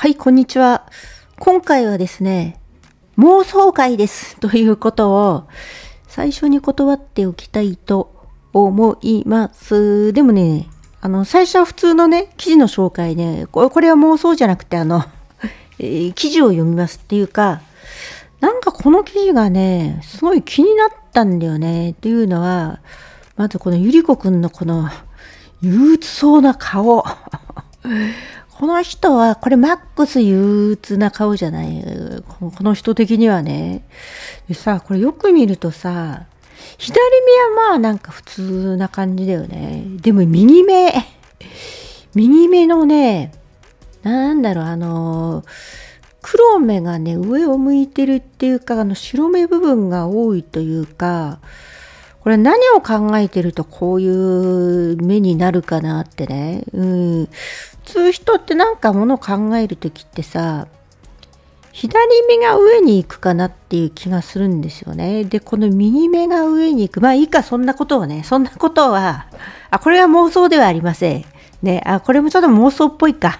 はい、こんにちは。今回はですね、妄想会ですということを最初に断っておきたいと思います。でもね、あの、最初は普通のね、記事の紹介ね、これは妄想じゃなくて、あの、えー、記事を読みますっていうか、なんかこの記事がね、すごい気になったんだよね。というのは、まずこのゆりこくんのこの憂鬱そうな顔。この人は、これマックス憂鬱な顔じゃないこの人的にはね。でさ、これよく見るとさ、左目はまあなんか普通な感じだよね。でも右目、右目のね、なんだろう、あの、黒目がね、上を向いてるっていうか、あの白目部分が多いというか、これ何を考えてるとこういう目になるかなってね、うん、普通人ってなんかものを考える時ってさ左目が上に行くかなっていう気がするんですよね。で、この右目が上に行く。まあいいか、そんなことをね、そんなことは、あ、これは妄想ではありません。ね、あ、これもちょっと妄想っぽいか。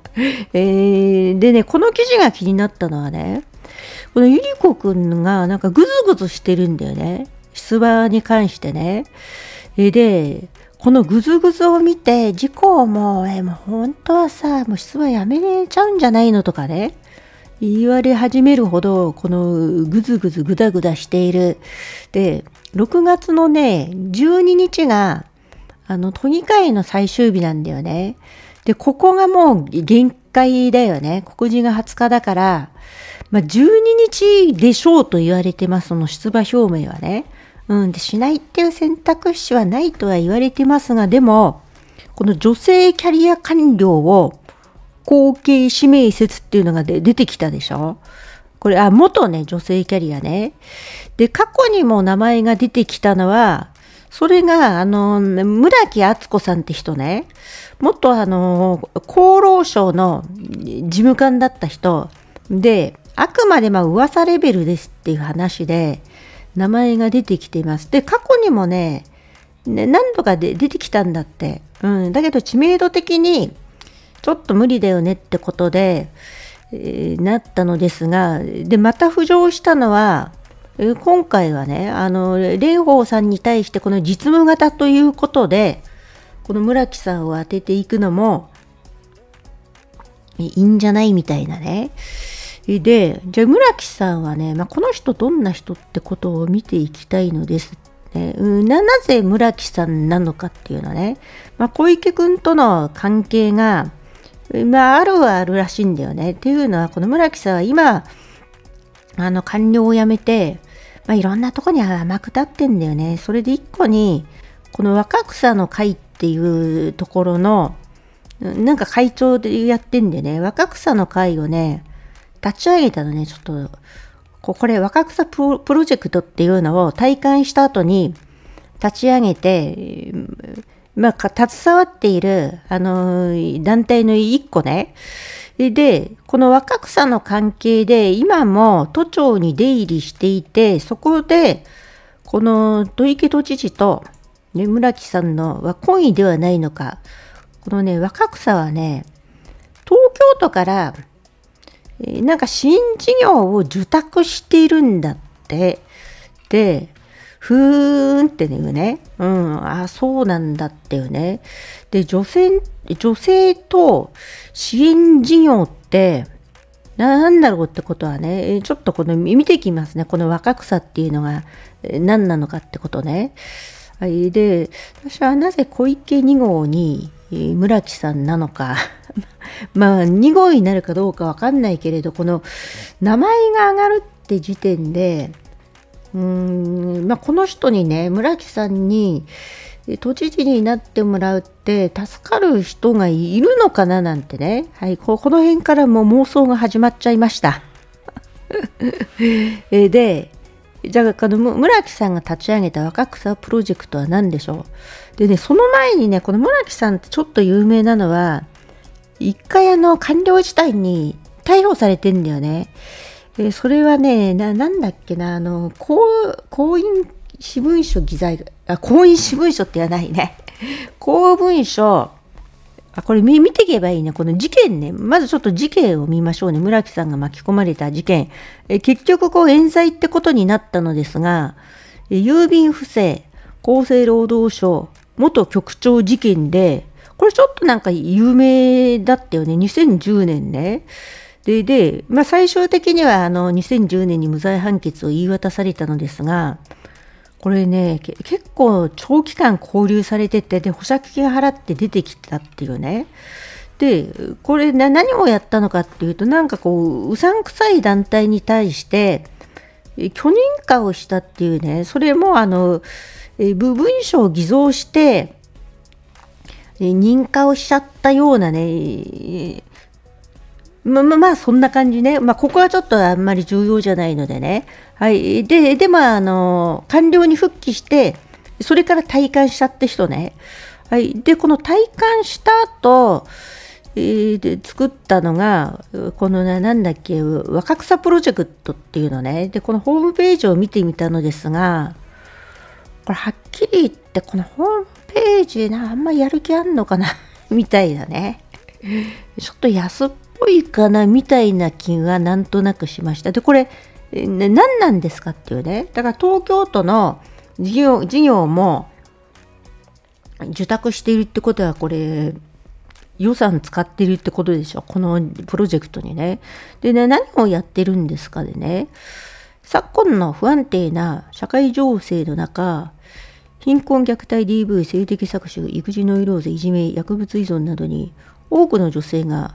えー、でね、この記事が気になったのはね、このゆりこくんがなんかグズグズしてるんだよね。出馬に関してね。で、このぐずぐずを見て、事故も、えもう本当はさ、もう出馬やめちゃうんじゃないのとかね、言われ始めるほど、このぐずぐずぐだぐだしている。で、6月のね、12日が、あの、都議会の最終日なんだよね。で、ここがもう限界だよね。告示が20日だから、まあ、12日でしょうと言われてます、その出馬表明はね。うん、でしないっていう選択肢はないとは言われてますが、でも、この女性キャリア官僚を後継指名説っていうのが出てきたでしょこれ、あ、元ね、女性キャリアね。で、過去にも名前が出てきたのは、それが、あの、村木敦子さんって人ね、元あの、厚労省の事務官だった人で、あくまでまあ噂レベルですっていう話で、名前が出てきています。で、過去にもね、ね何度かで出てきたんだって。うん。だけど知名度的にちょっと無理だよねってことで、えー、なったのですが、で、また浮上したのは、え今回はね、あの、蓮舫さんに対してこの実務型ということで、この村木さんを当てていくのも、いいんじゃないみたいなね。で、じゃあ村木さんはね、まあ、この人どんな人ってことを見ていきたいのですね、ななぜ村木さんなのかっていうのね、まあ、小池君との関係が、まあ、あるはあるらしいんだよね。っていうのは、この村木さんは今、あの、官僚を辞めて、まあ、いろんなとこに甘く立ってんだよね。それで一個に、この若草の会っていうところの、なんか会長でやってんでね、若草の会をね、立ち上げたのね、ちょっと、これ若草プロジェクトっていうのを体感した後に立ち上げて、まあ、携わっている、あの、団体の一個ね。で、この若草の関係で、今も都庁に出入りしていて、そこで、この土池都知事と、ね、村木さんのは懇意ではないのか。このね、若草はね、東京都からなんか新事業を受託しているんだって。で、ふーんってうね。うん、あ、そうなんだってよね。で、女性、女性と支援事業って、なんだろうってことはね、ちょっとこの見てきますね。この若草っていうのが何なのかってことね。で、私はなぜ小池2号に村木さんなのか。まあ2号になるかどうかわかんないけれどこの名前が上がるって時点でうーん、まあ、この人にね村木さんに都知事になってもらうって助かる人がいるのかななんてね、はいこ、この辺からもう妄想が始まっちゃいました。でじゃあこの村木さんが立ち上げた若草プロジェクトは何でしょうでねその前にねこの村木さんってちょっと有名なのは一回あの、官僚自体に逮捕されてんだよね。で、それはね、な、なんだっけな、あの、公、公員私文書偽罪あ、公員私文書って言わないね。公文書、あ、これ見見ていけばいいね。この事件ね。まずちょっと事件を見ましょうね。村木さんが巻き込まれた事件。え結局、こう、冤罪ってことになったのですが、郵便不正、厚生労働省、元局長事件で、これちょっとなんか有名だったよね。2010年ね。で、で、まあ最終的にはあの2010年に無罪判決を言い渡されたのですが、これね、結構長期間拘留されてて、で、保釈金払って出てきたっていうね。で、これな何をやったのかっていうと、なんかこう、うさんくさい団体に対して、許認可をしたっていうね、それもあの、文書を偽造して、認可をしちゃったようなね、まあまあそんな感じね。まあここはちょっとあんまり重要じゃないのでね。はい。で、でまああの、官僚に復帰して、それから退官したって人ね。はい。で、この退官した後、えー、で作ったのが、このね、なんだっけ、若草プロジェクトっていうのね。で、このホームページを見てみたのですが、これはっきり言って、このホームページなあんまやる気あんのかな みたいなねちょっと安っぽいかなみたいな気はなんとなくしましたでこれ、何なんですかっていうねだから東京都の事業事業も受託しているってことはこれ予算使ってるってことでしょこのプロジェクトにね。でね何をやってるんですかでね昨今の不安定な社会情勢の中貧困、虐待、DV、性的搾取、育児ノイローゼ、いじめ、薬物依存などに多くの女性が、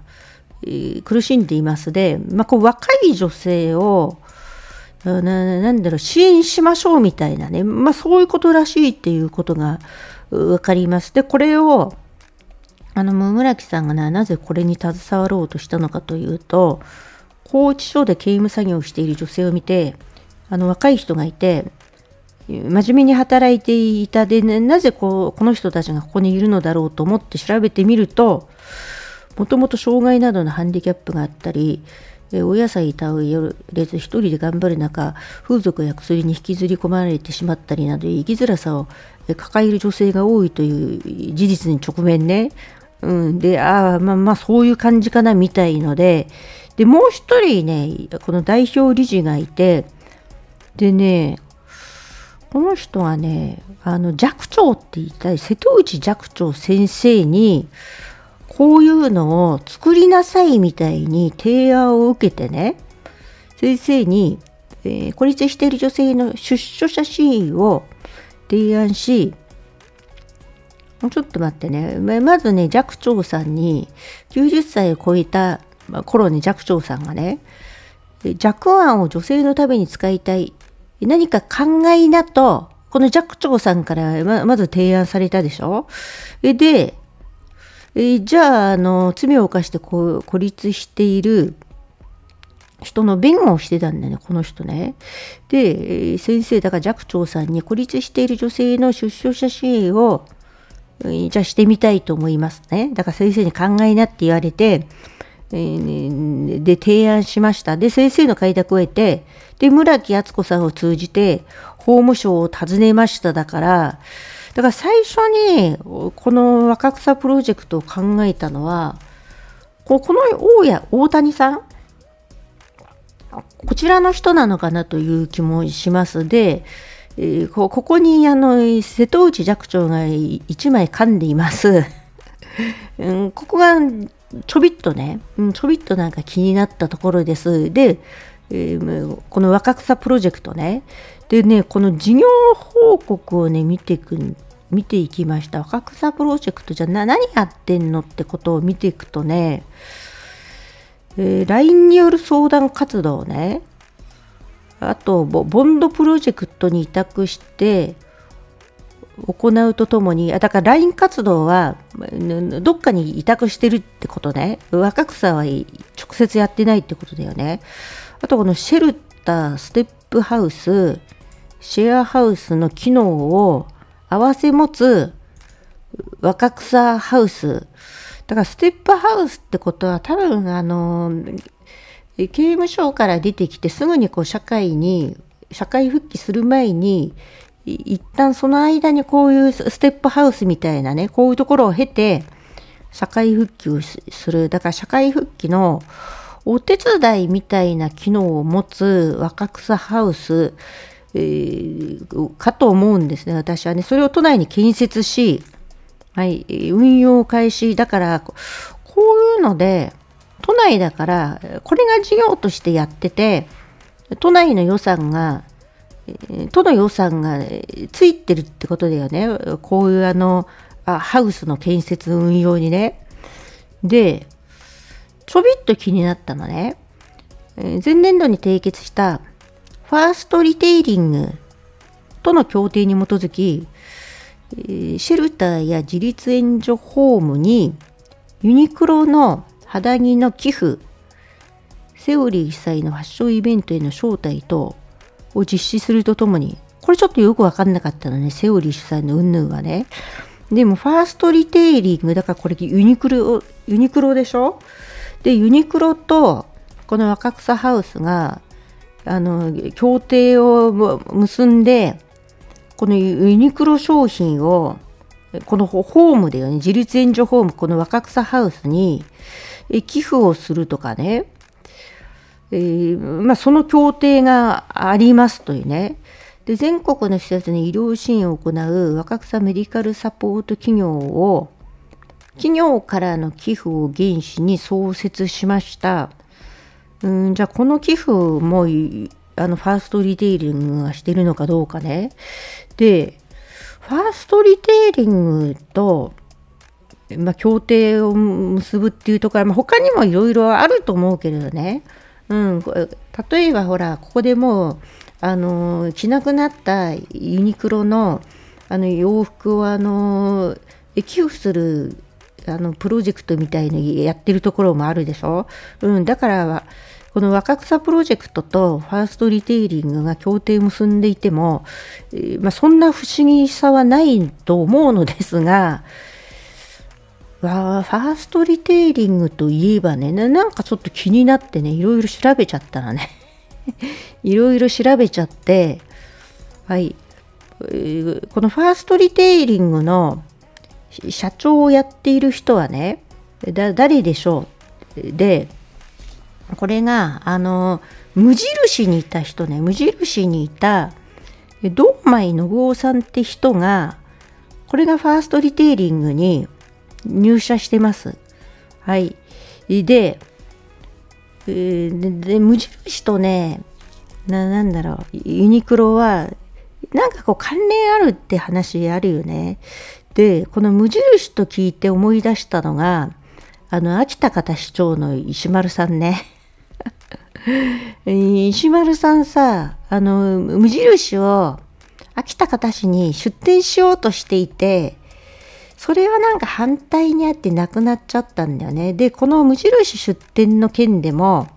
えー、苦しんでいますで、まあ、こう若い女性をななんだろう支援しましょうみたいなね、まあ、そういうことらしいっていうことが分かります。で、これをあの村木さんがななぜこれに携わろうとしたのかというと拘置所で刑務作業をしている女性を見てあの若い人がいて真面目に働いていたで、ね、なぜこうこの人たちがここにいるのだろうと思って調べてみるともともと障害などのハンディキャップがあったりお野菜たうよれず一人で頑張る中風俗や薬に引きずり込まれてしまったりなど生きづらさを抱える女性が多いという事実に直面ね、うん、でああまあまあそういう感じかなみたいのででもう一人ねこの代表理事がいてでねこの人はねあの寂聴って言いたい瀬戸内寂聴先生にこういうのを作りなさいみたいに提案を受けてね先生に、えー、孤立している女性の出所写真を提案しちょっと待ってねまずね寂聴さんに90歳を超えた頃に寂聴さんがね弱腕を女性のために使いたい何か考えなと、このジャックチョコさんからまず提案されたでしょで、えじゃあ、あの、罪を犯してこ孤立している人の弁護をしてたんだよね、この人ね。で、先生、だから寂聴さんに孤立している女性の出生者支援を、じゃあしてみたいと思いますね。だから先生に考えなって言われて、えで提案しました。で、先生の開拓を得て、で、村木敦子さんを通じて、法務省を訪ねましただから、だから最初に、この若草プロジェクトを考えたのは、ここの大家、大谷さんこちらの人なのかなという気もします。で、えー、ここにあの瀬戸内寂聴が1枚噛んでいます。うん、ここがちょびっとね、うん、ちょびっとなんか気になったところです。で、えー、この若草プロジェクトね、でね、この事業報告をね、見ていく見ていきました若草プロジェクトじゃな何やってんのってことを見ていくとね、えー、LINE による相談活動ねあとボンドプロジェクトに委託して行うとともにだから LINE 活動はどっかに委託してるってことね若草は直接やってないってことだよねあとこのシェルターステップハウスシェアハウスの機能を併せ持つ若草ハウスだからステップハウスってことは多分あの刑務所から出てきてすぐにこう社会に社会復帰する前に一旦その間にこういうステップハウスみたいなね、こういうところを経て、社会復帰をする。だから社会復帰のお手伝いみたいな機能を持つ若草ハウス、えー、かと思うんですね、私はね。それを都内に建設し、はい、運用開始。だから、こういうので、都内だから、これが事業としてやってて、都内の予算が都の予算がついてるってことだよねこういうあのあハウスの建設運用にねでちょびっと気になったのね前年度に締結したファーストリテイリングとの協定に基づきシェルターや自立援助ホームにユニクロの肌着の寄付セオリー主催のファッションイベントへの招待とを実施するとともに、これちょっとよくわかんなかったのね、セオリー主催のうんぬんはね。でも、ファーストリテイリング、だからこれユニクロ、ユニクロでしょで、ユニクロと、この若草ハウスが、あの、協定を結んで、このユニクロ商品を、このホームだよね、自立援助ホーム、この若草ハウスに寄付をするとかね、えー、まあ、その協定がありますというねで全国の施設に医療支援を行う若草メディカルサポート企業を企業からの寄付を原資に創設しましたうんじゃあこの寄付もあのファーストリテイリングがしてるのかどうかねでファーストリテイリングとまあ、協定を結ぶっていうところは、まあ、他にもいろいろあると思うけれどねうん、例えばほらここでもうあの着なくなったユニクロのあの洋服をあの寄付するあのプロジェクトみたいにやってるところもあるでしょ、うん、だからこの若草プロジェクトとファーストリテイリングが協定を結んでいても、まあ、そんな不思議さはないと思うのですが、わファーストリテイリングといえばねなんかちょっと気になってねいろいろ調べちゃったらね いろいろ調べちゃってはいこのファーストリテイリングの社長をやっている人はね誰でしょうでこれがあの無印にいた人ね無印にいたドンマイ信夫さんって人がこれがファーストリテイリングに入社してます。はい。で、で無印とねな、なんだろう、ユニクロは、なんかこう関連あるって話あるよね。で、この無印と聞いて思い出したのが、あの、秋田方市長の石丸さんね。石丸さんさ、あの、無印を秋田方市に出店しようとしていて、それはなんか反対にあってなくなっちゃったんだよね。で、この無印出店の件でも、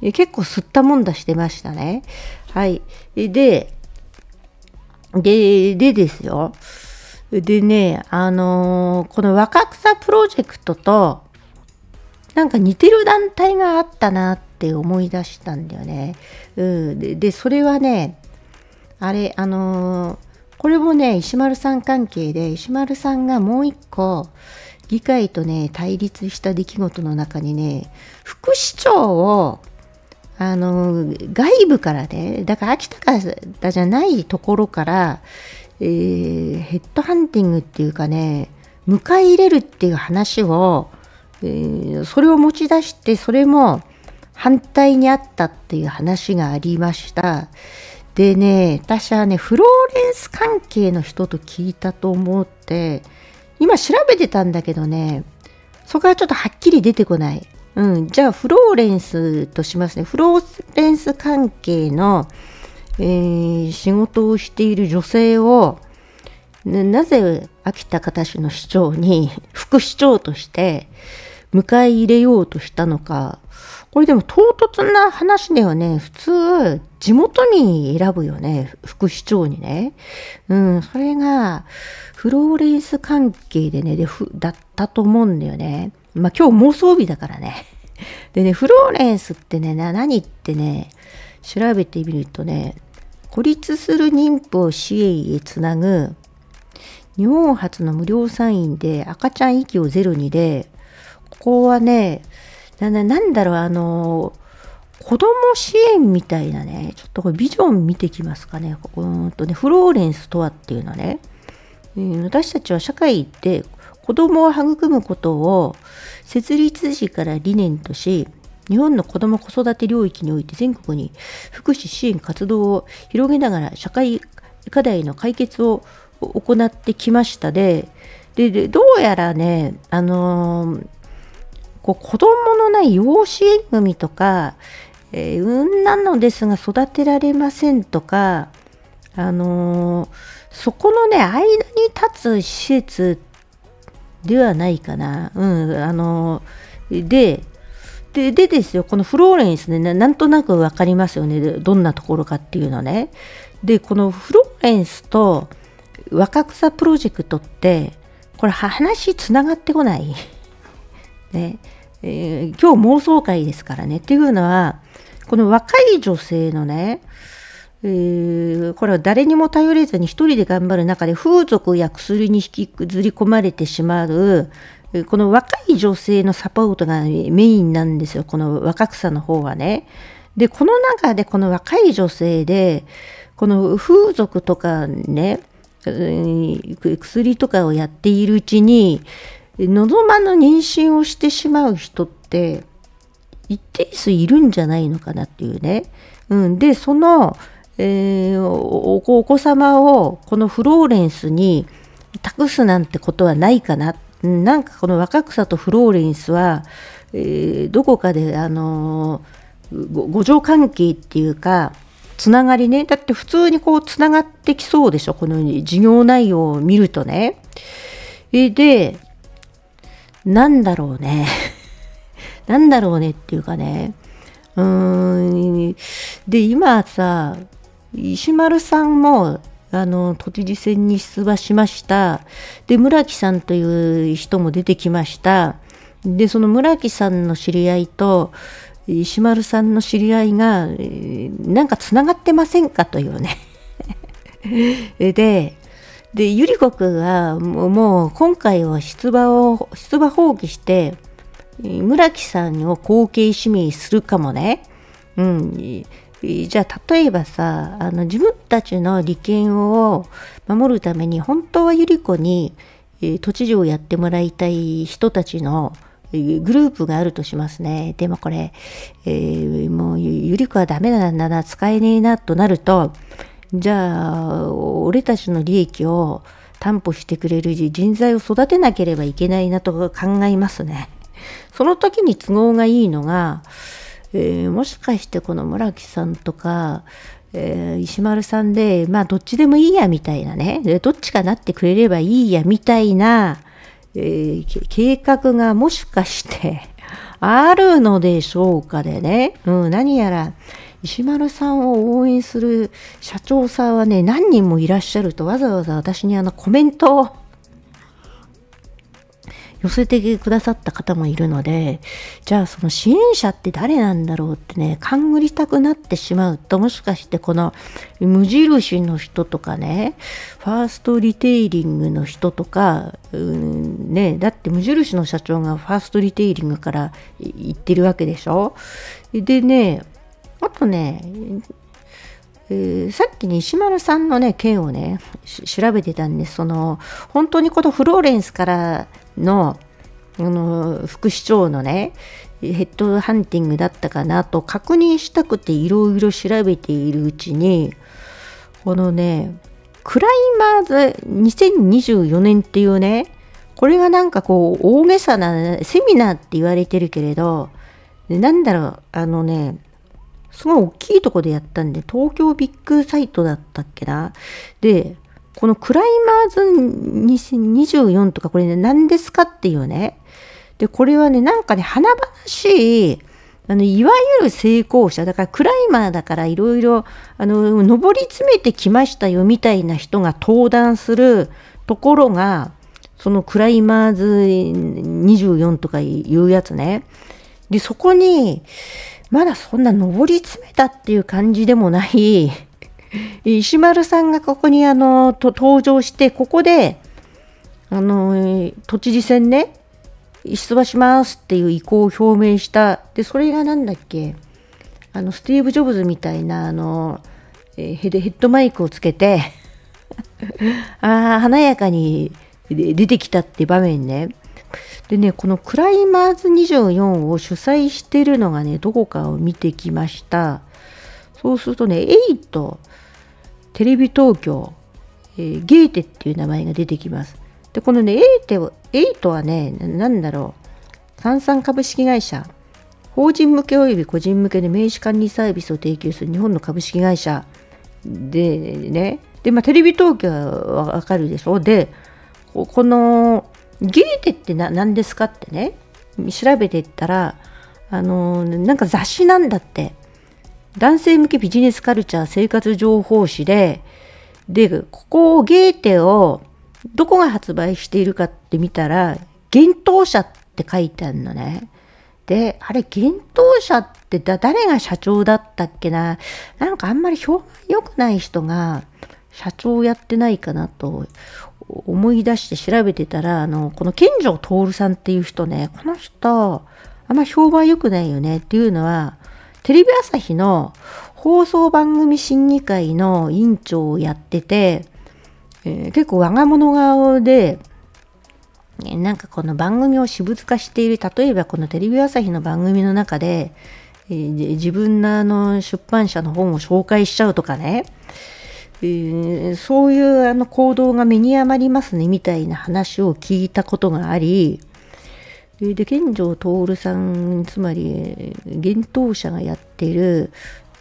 結構吸ったもんだしてましたね。はい。で、で、でですよ。でね、あのー、この若草プロジェクトと、なんか似てる団体があったなって思い出したんだよね。うん、で、でそれはね、あれ、あのーこれもね、石丸さん関係で、石丸さんがもう一個、議会とね、対立した出来事の中にね、副市長を、あの、外部からね、だから秋田かだじゃないところから、えー、ヘッドハンティングっていうかね、迎え入れるっていう話を、えー、それを持ち出して、それも反対にあったっていう話がありました。でね、私はね、フローレンス関係の人と聞いたと思って、今調べてたんだけどね、そこはちょっとはっきり出てこない。うん、じゃあフローレンスとしますね。フローレンス関係の、えー、仕事をしている女性を、なぜ秋田方市の市長に 副市長として迎え入れようとしたのかこれでも唐突な話だよね。普通、地元に選ぶよね。副市長にね。うん、それが、フローレンス関係でね、でふだったと思うんだよね。まあ今日妄想日だからね。でね、フローレンスってね、何ってね、調べてみるとね、孤立する妊婦を支援へつなぐ、日本初の無料産院で赤ちゃん息をゼロにで、ここはね、ななんだろう、あの、子供支援みたいなね、ちょっとこれビジョン見てきますかね。うんとね、フローレンスとはっていうのね、うん、私たちは社会で子供を育むことを設立時から理念とし、日本の子ども子育て領域において全国に福祉支援活動を広げながら社会課題の解決を行ってきましたで、で、でどうやらね、あのーこう子供のね養子縁組とか、えー、産んなのですが育てられませんとかあのー、そこのね間に立つ施設ではないかなうんあのー、でででですよこのフローレンスねなんとなく分かりますよねどんなところかっていうのねでこのフローレンスと若草プロジェクトってこれ話つながってこない ねえー、今日妄想会ですからね。っていうのは、この若い女性のね、えー、これは誰にも頼れずに一人で頑張る中で風俗や薬に引きずり込まれてしまう、この若い女性のサポートがメインなんですよ。この若草の方はね。で、この中でこの若い女性で、この風俗とかね、薬とかをやっているうちに、望まぬ妊娠をしてしまう人って一定数いるんじゃないのかなっていうね。うん、でその、えー、お子様をこのフローレンスに託すなんてことはないかな。なんかこの若草とフローレンスは、えー、どこかであのー、互関係っていうかつながりねだって普通にこうつながってきそうでしょこのように事業内容を見るとね。でなんだろうね。なんだろうねっていうかね。うーん。で、今さ、石丸さんも、あの、都知事選に出馬しました。で、村木さんという人も出てきました。で、その村木さんの知り合いと、石丸さんの知り合いが、なんかつながってませんかというね。で、で百合子んはもう今回は出馬を出馬放棄して村木さんを後継指名するかもね。うん、じゃあ例えばさあの自分たちの利権を守るために本当は百合子に都知事をやってもらいたい人たちのグループがあるとしますね。でもこれ、えー、もうゆり子はダメなんだな、使えねえなとなると、じゃあ俺たちの利益を担保してくれる人材を育てなければいけないなと考えますね。その時に都合がいいのが、えー、もしかしてこの村木さんとか、えー、石丸さんで、まあどっちでもいいやみたいなね、どっちかなってくれればいいやみたいな、えー、計画がもしかして あるのでしょうかでね、うん、何やら、石丸さんを応援する社長さんはね何人もいらっしゃるとわざわざ私にあのコメントを寄せてくださった方もいるのでじゃあその支援者って誰なんだろうってね勘ぐりたくなってしまうともしかしてこの無印の人とかねファーストリテイリングの人とか、うん、ねだって無印の社長がファーストリテイリングから行ってるわけでしょでねあとね、えー、さっき西丸さんのね件をね調べてたんでその本当にこのフローレンスからのあの副市長のねヘッドハンティングだったかなと確認したくていろいろ調べているうちにこのねクライマーズ2024年っていうねこれがなんかこう大げさなセミナーって言われてるけれどなんだろうあのねすごい大きいとこでやったんで、東京ビッグサイトだったっけな。で、このクライマーズ2024とかこれね、何ですかっていうね。で、これはね、なんかね、華々しい、あの、いわゆる成功者、だからクライマーだからいろいろ、あの、登り詰めてきましたよみたいな人が登壇するところが、そのクライマーズ24とかいうやつね。で、そこに、まだそんな上り詰めたっていう感じでもない、石丸さんがここにあの、と登場して、ここで、あの、都知事選ね、出馬しますっていう意向を表明した。で、それがなんだっけ、あの、スティーブ・ジョブズみたいな、あの、えヘッドマイクをつけて ああ、華やかに出てきたって場面ね。でねこのクライマーズ24を主催してるのがねどこかを見てきましたそうするとね8テレビ東京、えー、ゲーテっていう名前が出てきますでこのねイ8はね何だろう三三株式会社法人向け及び個人向けで名刺管理サービスを提供する日本の株式会社でねで、まあ、テレビ東京はわかるでしょでこのゲーテって何ですかってね調べていったらあのなんか雑誌なんだって男性向けビジネスカルチャー生活情報誌ででここをゲーテをどこが発売しているかって見たら「幻冬者」って書いてあるのね。であれ幻冬者って誰が社長だったっけななんかあんまり評判良くない人が社長やってないかなと思い出して調べてたら、あの、この健城徹さんっていう人ね、この人、あんま評判良くないよねっていうのは、テレビ朝日の放送番組審議会の委員長をやってて、えー、結構我が物顔で、なんかこの番組を私物化している、例えばこのテレビ朝日の番組の中で、えー、自分のあの出版社の本を紹介しちゃうとかね、えー、そういうあの行動が身に余りますねみたいな話を聞いたことがありで健城徹さんつまり厳冬者がやってる、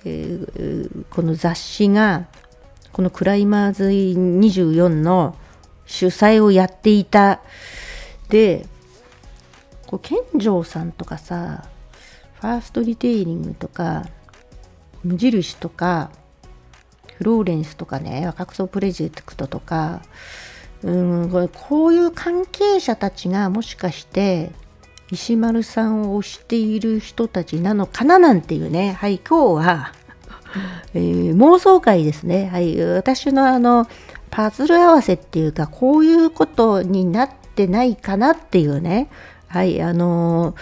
えー、この雑誌がこのクライマーズ24の主催をやっていたでこう健城さんとかさファーストリテイリングとか無印とかフローレンスとかね若草プレジェクトとかうんこういう関係者たちがもしかして石丸さんを推している人たちなのかななんていうねはい今日は、えー、妄想会ですねはい私のあのパズル合わせっていうかこういうことになってないかなっていうねはいあの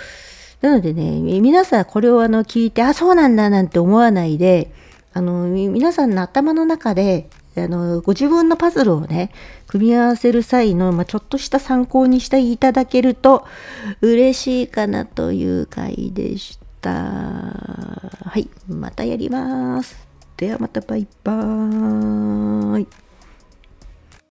ー、なのでね皆さんこれをあの聞いてあそうなんだなんて思わないであの皆さんの頭の中であのご自分のパズルをね組み合わせる際の、まあ、ちょっとした参考にしていただけると嬉しいかなという回でした。はいまたやります。ではまたバイバーイ。